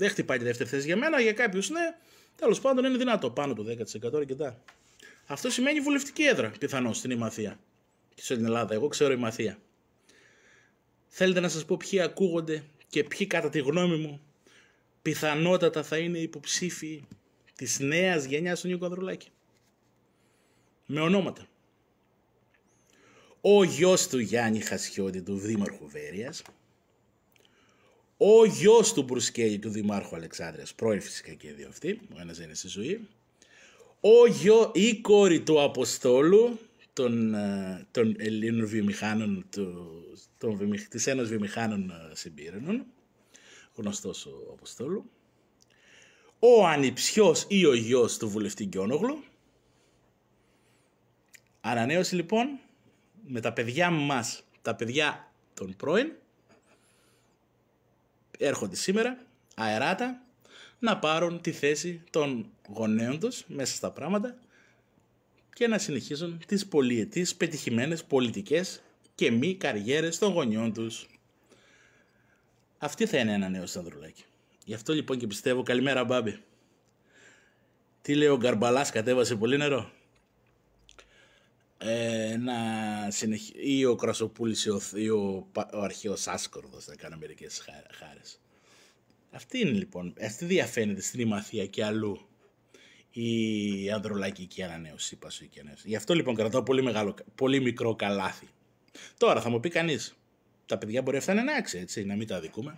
Δεν χτυπάει τη δεύτερη θέση για μένα, για κάποιους ναι. Τέλος πάντων είναι δυνατό. Πάνω του 10% αρκετά. Αυτό σημαίνει βουλευτική έδρα πιθανώς στην Ημαθία. Και στην Ελλάδα, εγώ ξέρω Ημαθία. Θέλετε να σας πω ποιοι ακούγονται και ποιοι κατά τη γνώμη μου πιθανότατα θα είναι υποψήφοι της νέας γενιάς του Νίκο Ανδρουλάκη. Με ονόματα. Ο γιος του Γιάννη Χασιώτη του Δήμαρχου Βέρειας, ο γιος του Μπρουσκέλη, του Δημάρχου Αλεξάνδρειας, πρώην φυσικά και οι δύο αυτοί, ο ένας είναι στη ζωή, ο γιο, η κόρη του Αποστόλου, των, ε, των Ελλήνων βιομηχάνων, των, της Ένωσης Βιομηχάνων ε, Συμπύρενων, γνωστός ο Αποστόλου, ο Ανιψιός ή ο γιος του βουλευτή Γκιόνογλου. Ανανέωση λοιπόν με τα παιδιά μας, τα παιδιά των πρώην, έρχονται σήμερα αεράτα να πάρουν τη θέση των γονέων τους μέσα στα πράγματα και να συνεχίζουν τις πολυετής πετυχημένες πολιτικές και μη καριέρες των γονιών τους. Αυτή θα είναι ένα νέο σανδρουλάκι. Γι' αυτό λοιπόν και πιστεύω καλημέρα Μπάμπη. Τι λέει ο Γκαρμπαλάς κατέβασε πολύ νερό ε, να συνεχίσει ή ο Κρασοπούλης ή ο, ο, αρχαίος Άσκορδος να κάνει μερικέ χάρες. Αυτή είναι λοιπόν, αυτή διαφαίνεται στην Ημαθία και αλλού η ανδρολακική ανανέωση, η και ανέωση. Γι' αυτό λοιπόν κρατάω πολύ, μεγάλο, πολύ μικρό καλάθι. Τώρα θα μου πει κανείς, τα παιδιά μπορεί αυτά να είναι άξια, έτσι, να μην τα δικούμε.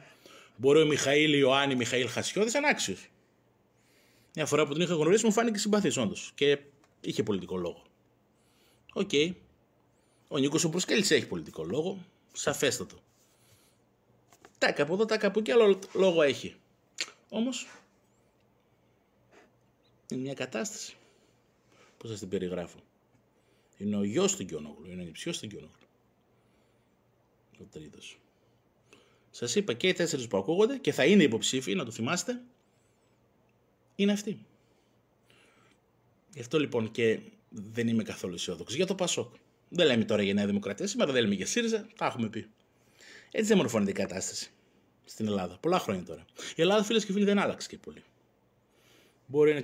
Μπορεί ο Μιχαήλ Ιωάννη Μιχαήλ να είναι άξιος. Μια φορά που τον είχα γνωρίσει μου φάνηκε συμπαθής όντως και είχε πολιτικό λόγο. Οκ. Ο Νίκος ο έχει πολιτικό λόγο. Σαφέστατο. Τάκα από εδώ, τάκα από εκεί, άλλο λόγο έχει. Όμως. Είναι μια κατάσταση. που σας την περιγράφω. Είναι ο γιος του Γκιονόγλου, είναι ο νηψιός του Γκιονόγλου. Ο τρίτος. Σας είπα και οι τέσσερις που ακούγονται και θα είναι υποψήφοι, να το θυμάστε, είναι αυτοί. Γι' αυτό λοιπόν και δεν είμαι καθόλου αισιόδοξος για το Πασόκ. Δεν λέμε τώρα για Νέα Δημοκρατία, σήμερα δεν λέμε για ΣΥΡΙΖΑ, τα έχουμε πει. Έτσι δεν μορφώνεται η κατάσταση στην Ελλάδα. Πολλά χρόνια τώρα. Η Ελλάδα, φίλες και φίλοι, δεν άλλαξε και πολύ. Μπορεί να